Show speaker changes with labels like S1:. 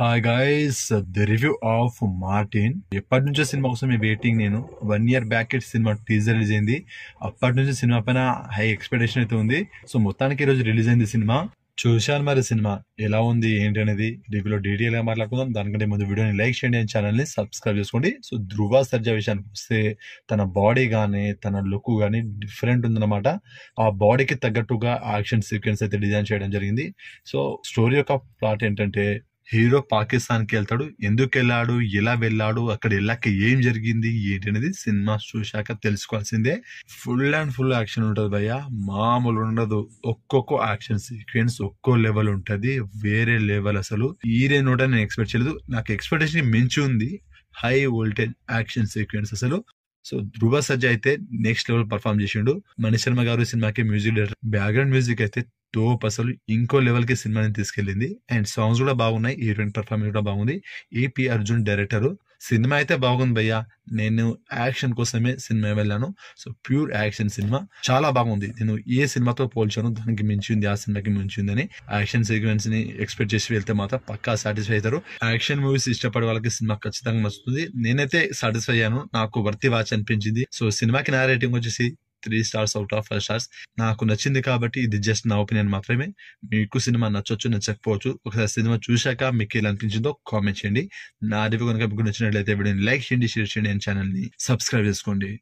S1: hi guys the review of Martin ఎప్పటి నుంచో cinema కోసం మీ వెయిటింగ్ నేను one year back cinema teaser release అయింది అప్పటి నుంచి సినిమా పైన హై ఎక్స్పెక్టేషన్ అయితే ఉంది సో మొత్తానికి ఈ రోజు రిలీజ్ అయింది సినిమా చూశాను మరి సినిమా ఎలా ఉంది ఏంటి అనేది రివ్యూలో గా మాట్లాడుకుందాం దానికంటే ముందు వీడియోని లైక్ చేయండి అని ఛానల్ని సబ్స్క్రైబ్ చేసుకోండి సో ధృవ సర్జా విషయానికి వస్తే తన బాడీ కానీ తన లుక్ కానీ డిఫరెంట్ ఉందన్నమాట ఆ బాడీకి తగ్గట్టుగా యాక్షన్ సీక్వెన్స్ అయితే డిజైన్ చేయడం జరిగింది సో స్టోరీ యొక్క ప్లాట్ ఏంటంటే హీరో పాకిస్తాన్కి వెళ్తాడు ఎందుకు వెళ్ళాడు ఎలా వెళ్ళాడు అక్కడ వెళ్ళాక ఏం జరిగింది ఏంటి అనేది సినిమా చూశాక తెలుసుకోవాల్సిందే ఫుల్ అండ్ ఫుల్ యాక్షన్ ఉంటుంది భయ్య మామూలు ఉండదు ఒక్కొక్క యాక్షన్ సీక్వెన్స్ ఒక్కో లెవెల్ ఉంటుంది వేరే లెవెల్ అసలు ఈ నోట నేను ఎక్స్పెక్ట్ చేయలేదు నాకు ఎక్స్పెక్టేషన్ మించి ఉంది హై వోల్టేజ్ యాక్షన్ సీక్వెన్స్ అసలు సో ధ్రువ సజ్జ అయితే నెక్స్ట్ లెవెల్ పర్ఫామ్ చేసిండు మణి శర్మ గారు సినిమాకి మ్యూజిక్ డైరెక్టర్ బ్యాక్గ్రౌండ్ మ్యూజిక్ అయితే తోప్ అసలు ఇంకో లెవెల్ కి సినిమాని తీసుకెళ్ళింది అండ్ సాంగ్స్ కూడా బాగున్నాయి హీరోయిన్ పర్ఫార్మెన్స్ కూడా బాగుంది ఏపీ అర్జున్ డైరెక్టర్ సినిమా అయితే బాగుంది భయ్యా నేను యాక్షన్ కోసమే సినిమా వెళ్ళాను సో ప్యూర్ యాక్షన్ సినిమా చాలా బాగుంది నేను ఏ సినిమాతో పోల్చాను దానికి ఉంది ఆ సినిమాకి అని యాక్షన్ సీక్వెన్స్ ని ఎక్స్పెక్ట్ చేసి వెళ్తే మాత్రం పక్కా సాటిస్ఫై అవుతారు యాక్షన్ మూవీస్ ఇష్టపడే వాళ్ళకి సినిమా ఖచ్చితంగా నచ్చుతుంది నేనైతే సాటిస్ఫై అయ్యాను నాకు వర్తి వాచ్ అనిపించింది సో సినిమాకి నా రేటింగ్ వచ్చేసి three stars out of five stars నాకు నచ్చింది కాబట్టి ఇది జస్ట్ నా ఒపీనియన్ మాత్రమే మీకు సినిమా నచ్చొచ్చు నచ్చకపోవచ్చు ఒకసారి సినిమా చూశాక మీకు ఎలా అనిపించిందో కామెంట్ చేయండి నా రివ్యూ కనుక మీకు నచ్చినట్లయితే వీడియోని లైక్ చేయండి షేర్ చేయండి ఛానల్ని సబ్స్క్రైబ్ చేసుకోండి